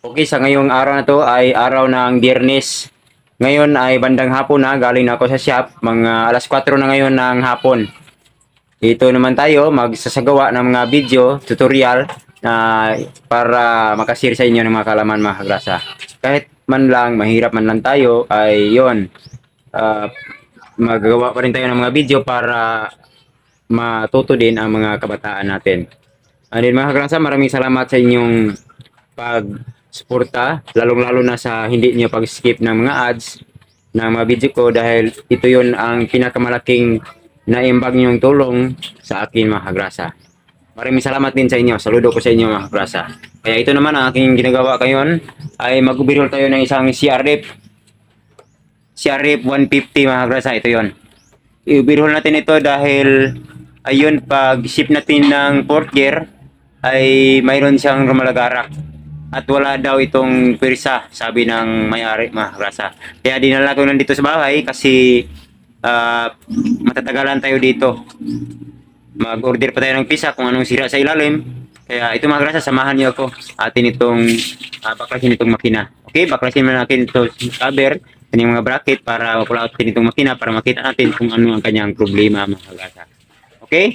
Okay, sa ngayong araw na to ay araw ng Biyernes. Ngayon ay bandang hapon na, galing na ako sa shop, mga alas 4 na ngayon ng hapon. Ito naman tayo, magsasagawa ng mga video, tutorial, na para makasir sa inyo ng mga kalaman mga kagrasa. Kahit man lang, mahirap man lang tayo, ay yon uh, ah, magagawa pa rin tayo ng mga video para matuto din ang mga kabataan natin. Ano then mga kagrasa, maraming salamat sa inyong pag suporta, lalong-lalo na sa hindi niyo pag-skip ng mga ads ng mga video ko dahil ito yon ang pinakamalaking naimbag niyong tulong sa akin mga kagrasa. Maraming salamat din sa inyo. Saludo ko sa inyo mga kagrasa. Kaya ito naman ang aking ginagawa ngayon ay mag-overhaul tayo ng isang CRF. CRF 150 mga kagrasa. Ito yon. I-overhaul natin ito dahil ayun pag ship natin ng 4 gear ay mayroon siyang rumalagarak at wala daw itong pirsa sabi ng may-ari mga kagrasa kaya dinala ko nandito sa bahay kasi uh, matatagalan tayo dito mag order pa tayo ng pisa kung anong sira sa ilalim kaya ito mga samahan niyo ako atin itong uh, baklasin itong makina okay baklasin mo natin ito cover yung mga bracket para mapulaot din itong makina para makita natin kung ano ang kanyang problema mga okay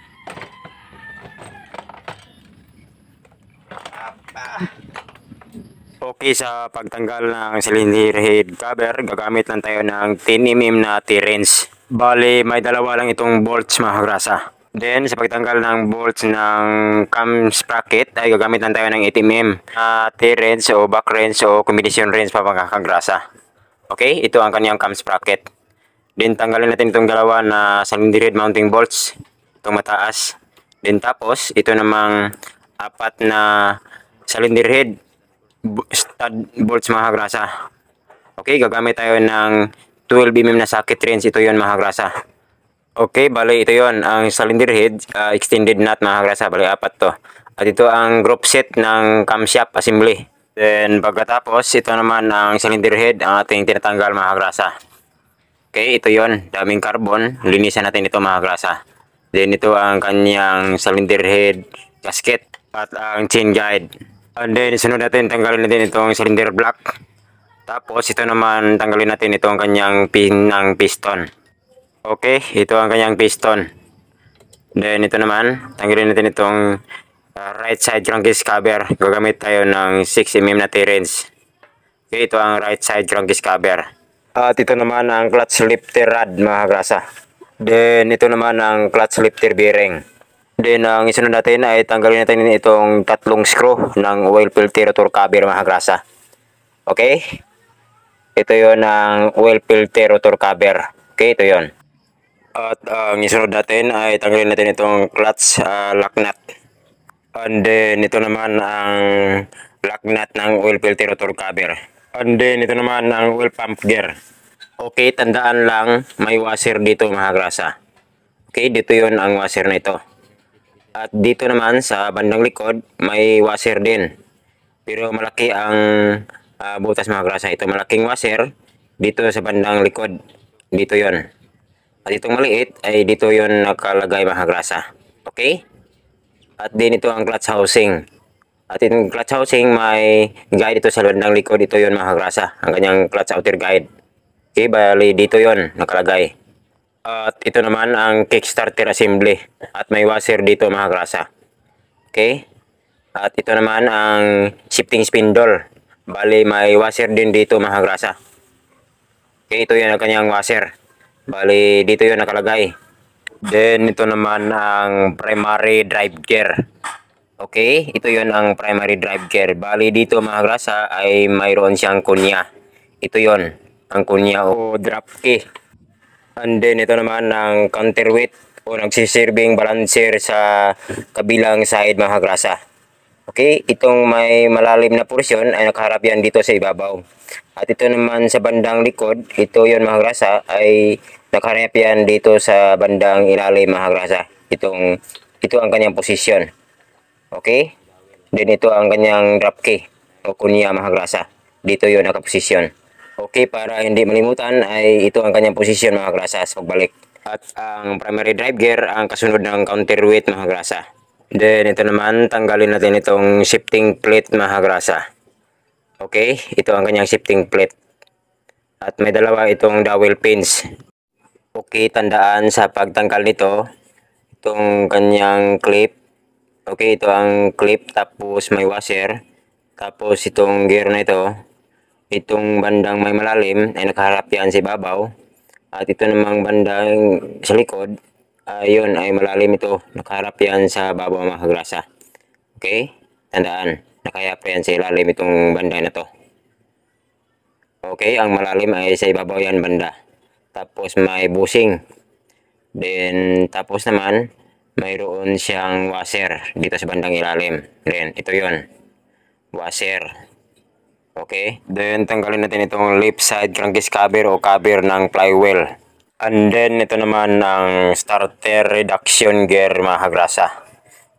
Okay sa pagtanggal ng cylinder head cover, gagamit lang tayo ng 10mm na T-wrench. Bali, may dalawa lang itong bolts mga kagrasa. Then, sa pagtanggal ng bolts ng cam sprocket, ay gagamit lang tayo ng 8mm na T-wrench o back wrench o combination wrench pa mga Okay, ito ang kanyang cam sprocket. Then, tanggalin natin itong dalawa na cylinder head mounting bolts. Itong mataas. Then, tapos, ito namang apat na cylinder head stud bolts mga kagrasa. Okay, gagamit tayo ng 12 mm na socket wrench. Ito yon mga kagrasa. Okay, bali ito yon Ang cylinder head, uh, extended nut mga kagrasa. Bali apat to. At ito ang group set ng camshaft assembly. Then pagkatapos, ito naman ang cylinder head ang ating tinatanggal mga kagrasa. Okay, ito yon Daming carbon. Linisan natin ito mga kagrasa. Then ito ang kanyang cylinder head casket at ang chain guide. And then, sunod natin, tanggalin natin itong cylinder block. Tapos, ito naman, tanggalin natin itong kanyang pin ng piston. Okay, ito ang kanyang piston. Then, ito naman, tanggalin natin itong uh, right side crankcase cover. Gagamit tayo ng 6mm na T-range. Okay, ito ang right side crankcase cover. At ito naman ang clutch lifter rod, mga kagrasa. Then, ito naman ang clutch lifter bearing. Then ang isunod natin ay tanggalin natin itong tatlong screw ng oil filter rotor cover mga grasa. Okay? Ito yon ang oil filter rotor cover. Okay, ito yon. At ang isunod natin ay tanggalin natin itong clutch uh, lock nut. And then ito naman ang lock nut ng oil filter rotor cover. And then ito naman ang oil pump gear. Okay, tandaan lang may washer dito mga grasa. Okay, dito yon ang washer na ito. At dito naman sa bandang likod, may washer din. Pero malaki ang uh, butas mga grasa. Ito malaking washer dito sa bandang likod. Dito yon At itong maliit ay dito yon nakalagay mga grasa. Okay? At din ito ang clutch housing. At itong clutch housing may guide ito sa bandang likod. Dito yon mga grasa. Ang kanyang clutch outer guide. Okay, bali dito yon nakalagay. At ito naman ang Kickstarter assembly. At may washer dito mga grasa. Okay? At ito naman ang shifting spindle. Bali may washer din dito mga grasa. Okay, ito yun ang kanyang washer. Bali dito 'yung nakalagay. Then ito naman ang primary drive gear. Okay, ito yon ang primary drive gear. Bali dito mga grasa ay mayroon siyang kunya. Ito yon ang kunya o drop key. And then ito naman ang counterweight o nagsiserving balancer sa kabilang side mga kagrasa. Okay, itong may malalim na porsyon ay nakaharap yan dito sa ibabaw. At ito naman sa bandang likod, ito yon mga kagrasa ay nakaharap yan dito sa bandang ilalim mga kagrasa. Itong, ito ang kanyang posisyon. Okay, then ito ang kanyang drop key o kunya mga kagrasa. Dito yon nakaposisyon. Okay, para hindi malimutan ay ito ang kanyang posisyon mga grasa sa pagbalik. At ang primary drive gear ang kasunod ng counterweight mga grasa. Then ito naman, tanggalin natin itong shifting plate mga grasa. Okay, ito ang kanyang shifting plate. At may dalawa itong dowel pins. Okay, tandaan sa pagtanggal nito, itong kanyang clip. Okay, ito ang clip tapos may washer. Tapos itong gear na ito, itong bandang may malalim ay nakaharap yan sa si babaw at ito namang bandang sa likod ayun ah, ay malalim ito nakaharap yan sa babaw mga kagrasa okay tandaan nakayap yan sa ilalim itong bandang na to okay ang malalim ay sa ibabaw yan banda tapos may busing then tapos naman mayroon siyang washer dito sa bandang ilalim rin ito yon washer Okay, then tanggalin natin itong left side crankcase cover o cover ng flywheel. And then ito naman ng starter reduction gear mga kagrasa.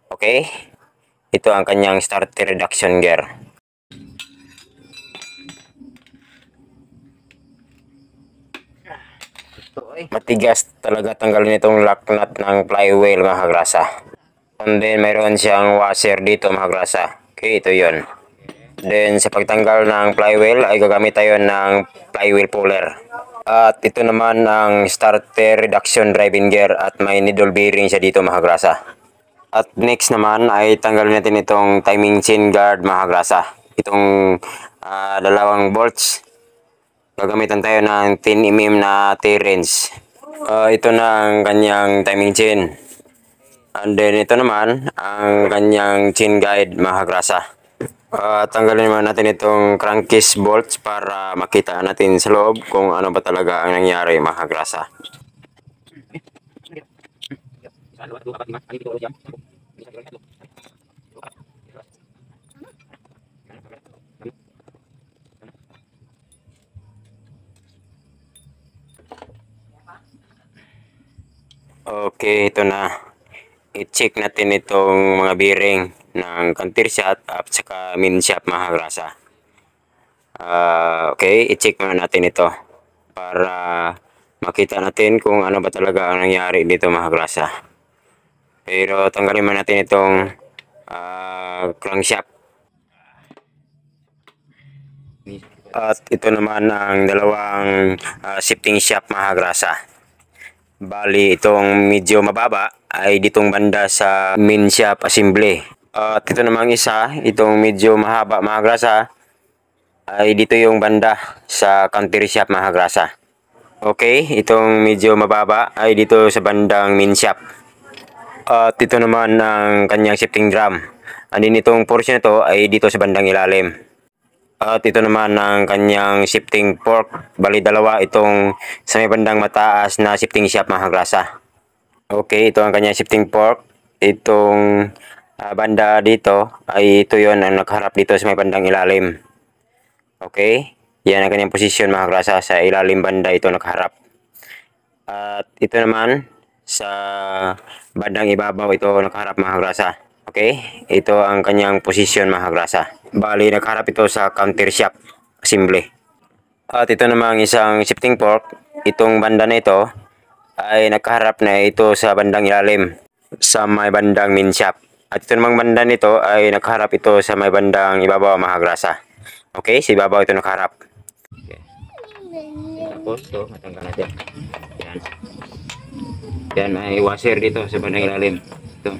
Okay, ito ang kanyang starter reduction gear. Matigas talaga tanggalin itong lock nut ng flywheel mga kagrasa. And then mayroon siyang washer dito mga kagrasa. Okay, ito yon. Then sa pagtanggal ng flywheel ay gagamit tayo ng flywheel puller. At ito naman ang starter reduction driving gear at may needle bearing siya dito mahagrasa. At next naman ay tanggalin natin itong timing chain guard mahagrasa. Itong uh, dalawang bolts. Gagamitan tayo ng 10mm na T-range. Uh, ito na ang kanyang timing chain. And then ito naman ang kanyang chain guide mahagrasa. Uh, tanggalin naman natin itong crankcase bolts para makita natin sa loob kung ano ba talaga ang nangyari mga grasa. Okay, ito na. I-check natin itong mga bearing ng kantir shot at saka min shot mga kagrasa. Uh, ah, okay, i-check muna natin ito para makita natin kung ano ba talaga ang nangyari dito mga Pero tanggalin muna natin itong uh, ah, crankshaft. At ito naman ang dalawang uh, shifting shaft mga Bali itong medyo mababa ay ditong banda sa min shaft assembly. At ito namang isa, itong medyo mahaba mga grasa, ay dito yung banda sa country shop mga grasa. Okay, itong medyo mababa ay dito sa bandang min shop. At ito naman ang kanyang shifting drum. Andin itong portion na ay dito sa bandang ilalim. At ito naman ang kanyang shifting fork. Bali dalawa itong sa may bandang mataas na shifting shop mga grasa. Okay, ito ang kanyang shifting fork. Itong uh, banda dito ay ito yon ang nagharap dito sa may bandang ilalim. Okay? Yan ang kanyang posisyon mga grasa sa ilalim banda ito nakaharap. At ito naman sa bandang ibabaw ito nakaharap mga grasa. Okay? Ito ang kanyang posisyon mga grasa. Bali nakaharap ito sa counter shop. Simple. At ito naman isang shifting fork. Itong banda na ito ay nagkaharap na ito sa bandang ilalim sa may bandang min shop. At ito namang banda nito ay nakaharap ito sa may bandang ibabaw mahagrasa. Okay, si ibabaw ito nakaharap. Okay. Tapos, so, oh, matanggal natin. Yan. Yan, may washer dito sa bandang ilalim. Ito.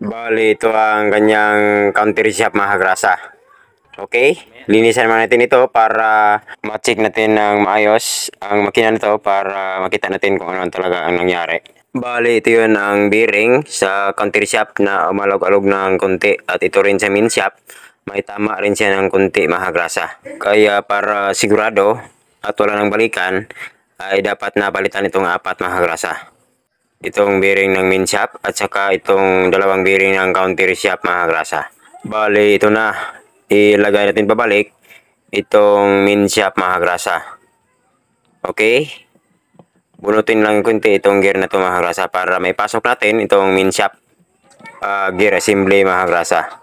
Bali, ito ang kanyang counter shop mahagrasa. Okay? Linisan naman natin ito para ma-check natin ng maayos ang makina nito para makita natin kung ano talaga ang nangyari. Bali, ito yun ang bearing sa counter shop na umalog-alog ng konti at ito rin sa min shop. May tama rin siya ng konti mahagrasa. Kaya para sigurado at wala nang balikan ay dapat napalitan itong apat mahagrasa. Itong bearing ng min shop at saka itong dalawang bearing ng counter shop mahagrasa. Bali, ito na ilagay natin pabalik itong min shaft mga Okay? bunutin lang kunti itong gear na ito mga para may pasok natin itong min shaft uh, gear assembly mahagrasa.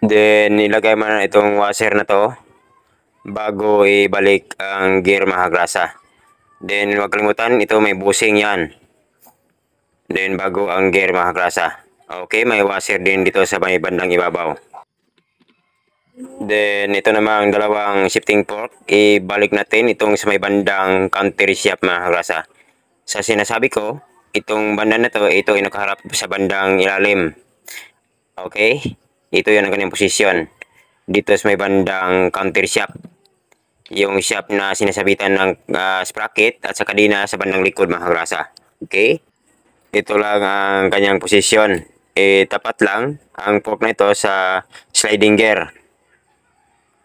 Then ilagay mo na itong washer na to bago ibalik ang gear mahagrasa. Then huwag kalimutan ito may busing yan. Then bago ang gear mga klasa. Okay, may washer din dito sa may bandang ibabaw. Then ito namang dalawang shifting fork. Ibalik natin itong sa may bandang counter shaft mga klasa. Sa sinasabi ko, itong banda na to, ito ay nakaharap sa bandang ilalim. Okay, ito yun ang kanyang posisyon. Dito sa may bandang counter shaft. Yung shaft na sinasabitan ng uh, sprocket at saka dina sa bandang likod mga klasa. Okay? ito lang ang kanyang posisyon. Eh, tapat lang ang fork na ito sa sliding gear.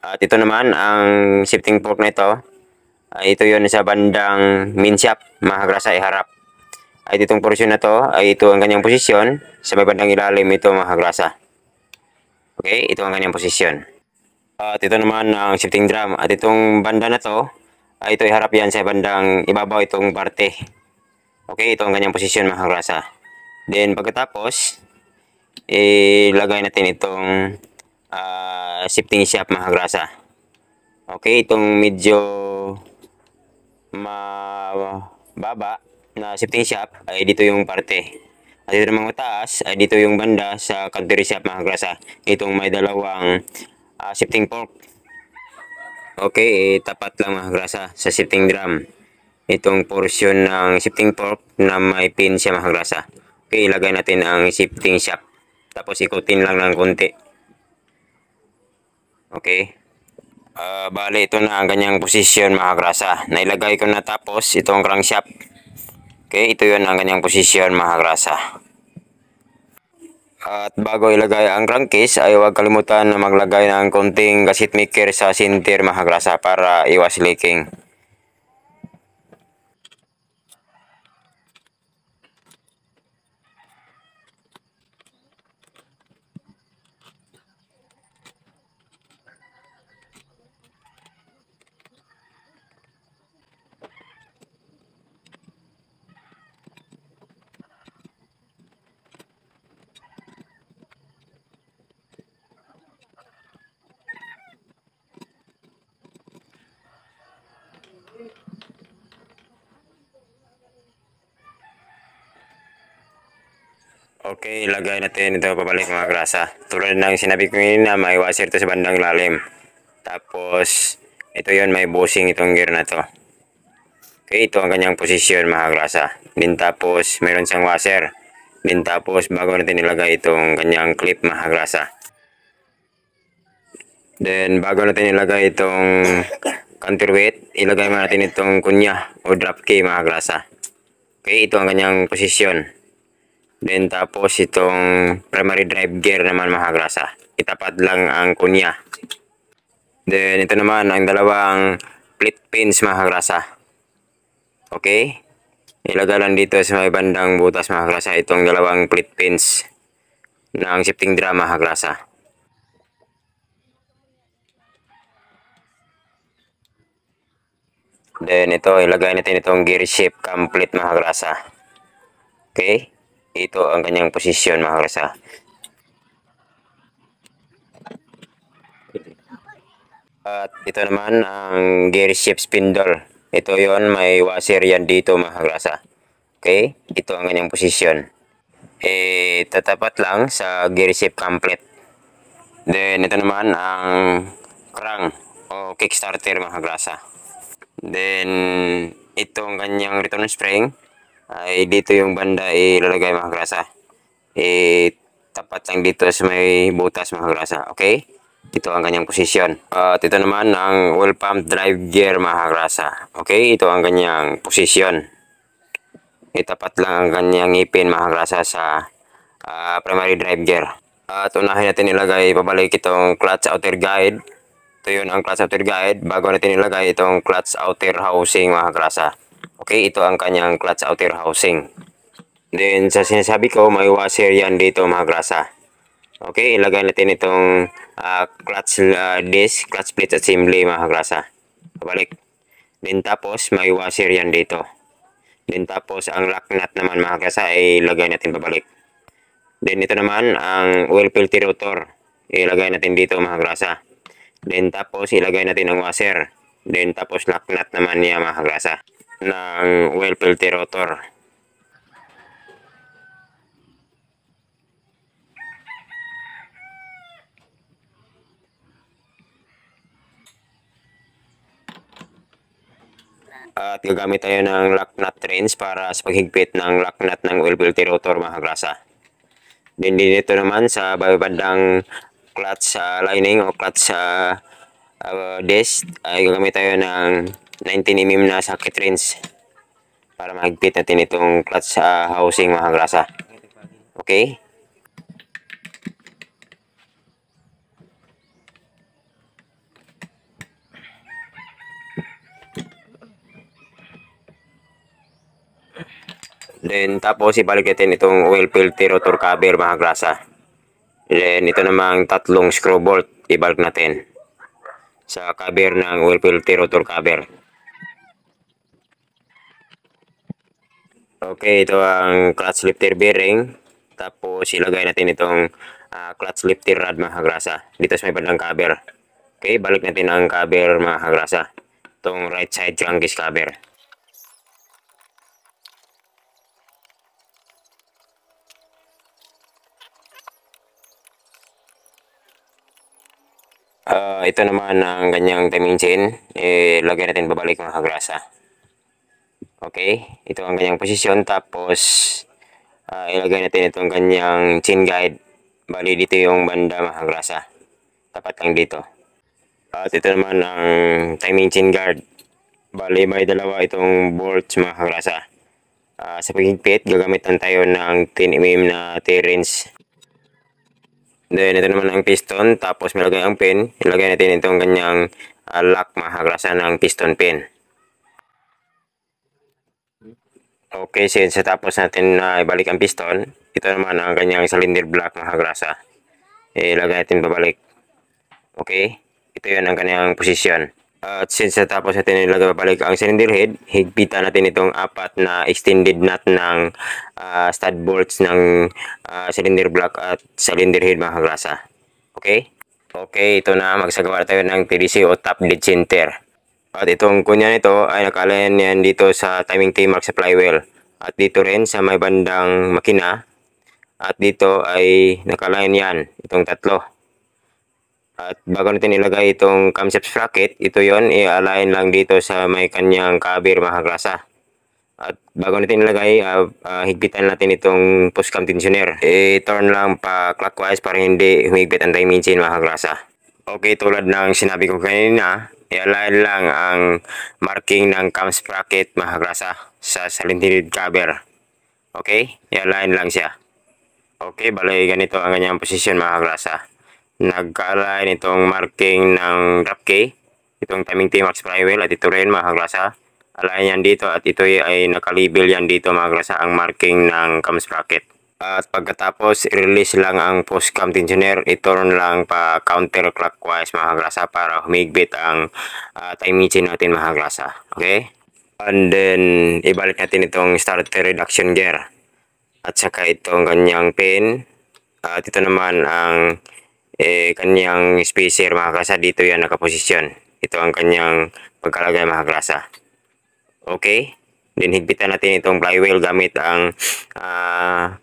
At ito naman ang shifting fork na ito. Ay, ah, ito yon sa bandang min shaft, iharap. At itong portion na to, ay ito ang kanyang posisyon. Sa may bandang ilalim, ito mahagrasa. Okay, ito ang kanyang posisyon. At ito naman ang shifting drum. At itong banda na to, ay ito iharap yan sa bandang ibabaw itong parte. Okay, ito ang kanyang posisyon mga kagrasa. Then pagkatapos, ilagay natin itong uh, ah, shifting shaft mga kagrasa. Okay, itong medyo mababa na shifting shaft ay dito yung parte. At dito namang mataas ay dito yung banda sa country shaft mga kagrasa. Itong may dalawang uh, ah, shifting fork. Okay, eh, tapat lang mga kagrasa sa shifting drum itong portion ng shifting fork na may pin siya mahagrasa. Okay, ilagay natin ang shifting shaft. Tapos ikutin lang ng konti. Okay. Uh, bale, ito na ang ganyang position mahagrasa. Nailagay ko na tapos itong crankshaft. Okay, ito yon ang ganyang position mahagrasa. At bago ilagay ang crankcase ay huwag kalimutan na maglagay ng konting gasket maker sa sinter mahagrasa para iwas leaking. Okay, ilagay natin ito pabalik mga grasa. Tulad ng sinabi ko na may washer to sa bandang lalim. Tapos, ito yon may bushing itong gear na to. Okay, ito ang kanyang posisyon mga grasa. Din tapos, mayroon siyang washer. Din tapos, bago natin ilagay itong kanyang clip mga grasa. Then, bago natin ilagay itong counterweight, ilagay natin itong kunya o drop key mga grasa. Okay, ito ang kanyang posisyon. Then tapos itong primary drive gear naman mga grasa. Itapat lang ang kunya. Then ito naman ang dalawang plate pins mga grasa. Okay? Ilagay lang dito sa may bandang butas mga grasa itong dalawang plate pins ng shifting drum mga grasa. Then ito ilagay natin itong gear shift complete mga grasa. Okay? Ito ang kanyang posisyon mga At ito naman ang gear shift spindle. Ito yon may washer yan dito mga Okay, ito ang kanyang posisyon. Eh, tatapat lang sa gear shift complete. Then ito naman ang crank o kickstarter mga kalasa. Then ang kanyang return spring ay ah, eh, dito yung banda eh, ilalagay mga grasa. Eh, tapat lang dito sa may butas mga grasa. Okay? Ito ang kanyang posisyon. At ito naman ang oil pump drive gear mga grasa. Okay? Ito ang kanyang posisyon. Itapat eh, lang ang kanyang ngipin mga grasa sa uh, primary drive gear. At unahin natin ilagay pabalik itong clutch outer guide. Ito yun ang clutch outer guide bago natin ilagay itong clutch outer housing mga grasa. Okay, ito ang kanyang clutch outer housing. Then, sa sinasabi ko, may washer yan dito mga grasa. Okay, ilagay natin itong uh, clutch uh, disc, clutch plate assembly mga grasa. Balik. Then, tapos, may washer yan dito. Then, tapos, ang lock nut naman mga grasa, ilagay natin pabalik. Then, ito naman, ang oil filter rotor. Ilagay natin dito mga grasa. Then, tapos, ilagay natin ang washer. Then, tapos, lock nut naman niya mga grasa ng oil filter rotor. At gagamit tayo ng lock nut wrench para sa paghigpit ng lock nut ng oil filter rotor mga kagrasa. Din dito naman sa babandang clutch uh, lining o clutch uh, uh, disc ay gagamit tayo ng 19mm na socket wrench para mahigpit natin itong clutch sa housing mga grasa. Okay? Then, tapos ibalik natin itong oil filter rotor cover mga grasa. Then, ito namang tatlong screw bolt ibalik natin sa cover ng oil filter rotor cover. Okay, ito ang clutch lifter bearing. Tapos ilagay natin itong uh, clutch lifter rod mga kagrasa. Dito sa may bandang cover. Okay, balik natin ang cover mga kagrasa. Itong right side crankcase cover. Uh, ito naman ang ganyang timing chain. Eh, lagay natin babalik mga kagrasa. Okay, ito ang kanyang posisyon. Tapos, uh, ilagay natin itong kanyang chin guide. Bali, dito yung banda mahagrasa. Tapat lang dito. At ito naman ang timing chin guard. Bali, may dalawa itong bolts mahagrasa. Uh, ah, sa paghigpit, gagamitan tayo ng 10mm na T-range. Then, ito naman ang piston. Tapos, malagay ang pin. Ilagay natin itong kanyang uh, ah, lock mahagrasa ng piston pin. Okay, since tapos natin na uh, ibalik ang piston, ito naman ang kanyang cylinder block na kagrasa. Ilagay eh, natin pabalik. Okay, ito yun ang kanyang posisyon. At since natapos natin ilagay balik ang cylinder head, higpitan natin itong apat na extended nut ng uh, stud bolts ng uh, cylinder block at cylinder head mga kagrasa. Okay? Okay, ito na. Magsagawa tayo ng PDC o top dead center. At itong kunya nito ay nakalayan yan dito sa timing T-mark sa flywheel. At dito rin sa may bandang makina. At dito ay nakalayan yan, itong tatlo. At bago natin ilagay itong camshaft sprocket, ito yon i-align lang dito sa may kanyang kabir mga At bago natin ilagay, uh, uh, higpitan natin itong post-cam tensioner. I-turn lang pa clockwise para hindi humigpit ang timing chain mga Okay, tulad ng sinabi ko kanina, i lang ang marking ng cam sprocket mga sa salintinid cover. Okay? i lang siya. Okay, balay ganito ang kanyang position mga kagrasa. align itong marking ng drop key, itong timing T-Max flywheel at ito rin mga kagrasa. Align yan dito at ito ay nakalibil yan dito mga ang marking ng cam sprocket. At pagkatapos, i-release lang ang post-cam tensioner. I-turn lang pa counterclockwise mga kagrasa para humigbit ang uh, ah, time engine natin mga kagrasa. Okay? And then, ibalik natin itong starter reduction gear. At saka itong kanyang pin. At ito naman ang eh, kanyang spacer mga kagrasa. Dito yan nakaposisyon. Ito ang kanyang pagkalagay mga kagrasa. Okay? Then, higpitan natin itong flywheel gamit ang... Uh,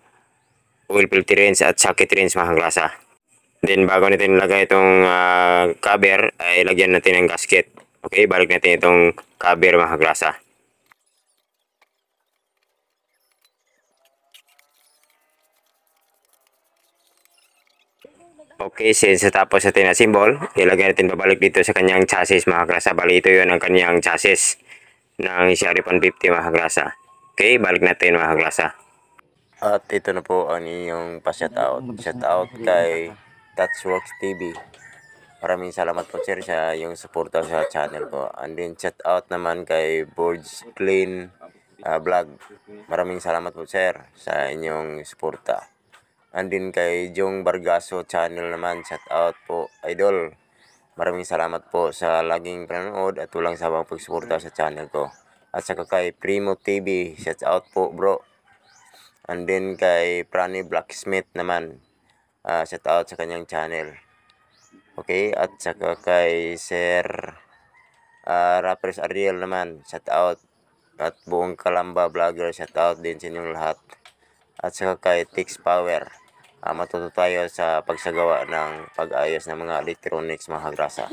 oil filter rinse at socket rinse mga kagrasa. Then bago natin ilagay itong uh, cover ay lagyan natin ng gasket. Okay, balik natin itong cover mga kagrasa. Okay, since tapos natin na symbol, ilagay natin pabalik dito sa kanyang chassis mga kagrasa. Bali ito yun ang kanyang chassis ng Sharifan 50 mga kagrasa. Okay, balik natin mga kagrasa. At ito na po ang iyong pa Shout out kay That's Works TV. Maraming salamat po sir sa yung suporta sa channel ko. And then out naman kay Boards Clean uh, Vlog. Maraming salamat po sir sa inyong suporta. And then kay Jong Bargaso Channel naman. Shout out po idol. Maraming salamat po sa laging panonood at walang sawang pagsuporta sa channel ko. At saka kay Primo TV. Shout out po bro. And then kay Prani Blacksmith naman. Uh, ah, shout out sa kanyang channel. Okay, at saka kay Sir uh, Rappers Ariel naman. Shout out. At buong Kalamba Vlogger. Shout out din sa inyong lahat. At saka kay Tix Power. Uh, matuto tayo sa pagsagawa ng pag-ayos ng mga electronics mga grasa.